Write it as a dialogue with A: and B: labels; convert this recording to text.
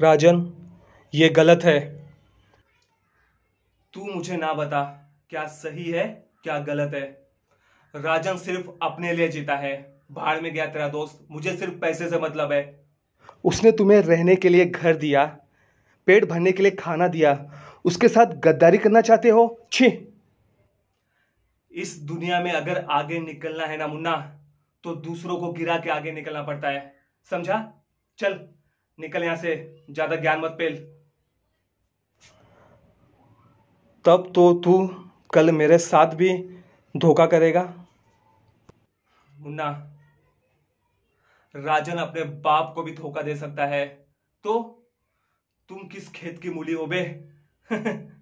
A: राजन ये गलत है तू मुझे ना बता क्या सही है क्या गलत है राजन सिर्फ अपने लिए जीता है बाहर में गया तेरा दोस्त मुझे सिर्फ पैसे से मतलब है
B: उसने तुम्हें रहने के लिए घर दिया पेट भरने के लिए खाना दिया उसके साथ गद्दारी करना चाहते हो छी
A: इस दुनिया में अगर आगे निकलना है ना मुन्ना तो दूसरों को गिरा के आगे निकलना पड़ता है समझा चल निकल यहां से ज़्यादा ज्ञान मत पेल
C: तब तो तू कल मेरे साथ भी धोखा करेगा
A: मुन्ना राजन अपने बाप को भी धोखा दे सकता है तो तुम किस खेत की मूली हो बे